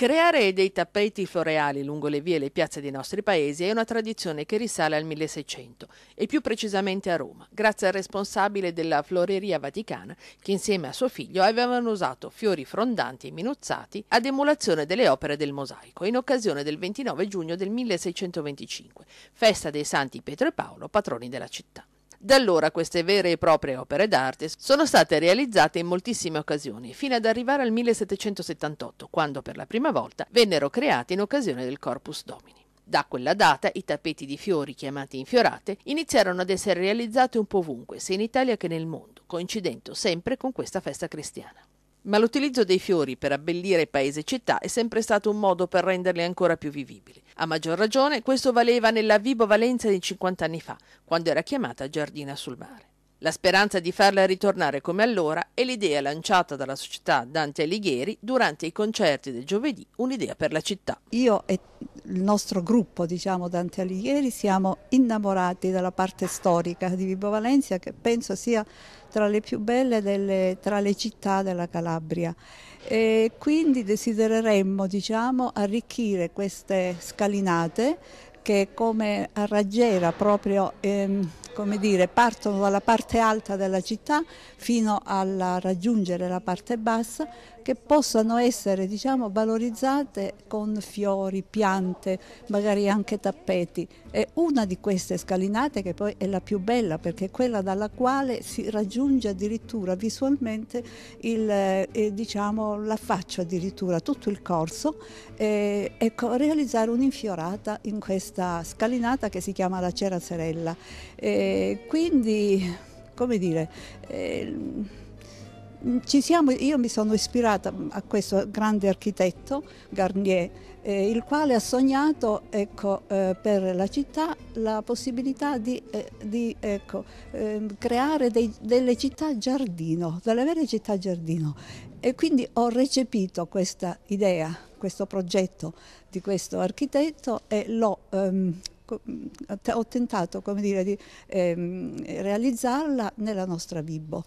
Creare dei tappeti floreali lungo le vie e le piazze dei nostri paesi è una tradizione che risale al 1600 e più precisamente a Roma, grazie al responsabile della Floreria Vaticana che insieme a suo figlio avevano usato fiori frondanti e minuzzati ad emulazione delle opere del mosaico in occasione del 29 giugno del 1625, festa dei santi Pietro e Paolo, patroni della città. Da allora queste vere e proprie opere d'arte sono state realizzate in moltissime occasioni, fino ad arrivare al 1778, quando per la prima volta vennero create in occasione del Corpus Domini. Da quella data i tappeti di fiori chiamati infiorate iniziarono ad essere realizzati un po' ovunque, sia in Italia che nel mondo, coincidendo sempre con questa festa cristiana. Ma l'utilizzo dei fiori per abbellire paese e città è sempre stato un modo per renderli ancora più vivibili. A maggior ragione questo valeva nella Vibo Valenza di 50 anni fa, quando era chiamata Giardina sul mare. La speranza di farla ritornare come allora è l'idea lanciata dalla società Dante Alighieri durante i concerti del giovedì Un'idea per la città. Io e il nostro gruppo diciamo Dante Alighieri siamo innamorati della parte storica di Vibo Valencia che penso sia tra le più belle delle, tra le città della Calabria e quindi desidereremmo diciamo, arricchire queste scalinate che come a Raggiera proprio ehm, come dire, partono dalla parte alta della città fino a raggiungere la parte bassa, che possano essere diciamo, valorizzate con fiori, piante, magari anche tappeti. E una di queste scalinate, che poi è la più bella, perché è quella dalla quale si raggiunge addirittura visualmente il, eh, diciamo, la faccia, addirittura tutto il corso, eh, ecco, realizzare un'infiorata in questa scalinata che si chiama la Ceraserella. Eh, quindi, come dire, eh, siamo, io mi sono ispirata a questo grande architetto Garnier, eh, il quale ha sognato ecco, eh, per la città la possibilità di, eh, di ecco, ehm, creare dei, delle città giardino, delle vere città giardino. E quindi ho recepito questa idea, questo progetto di questo architetto e l'ho ehm, ho tentato come dire, di ehm, realizzarla nella nostra Bibbo.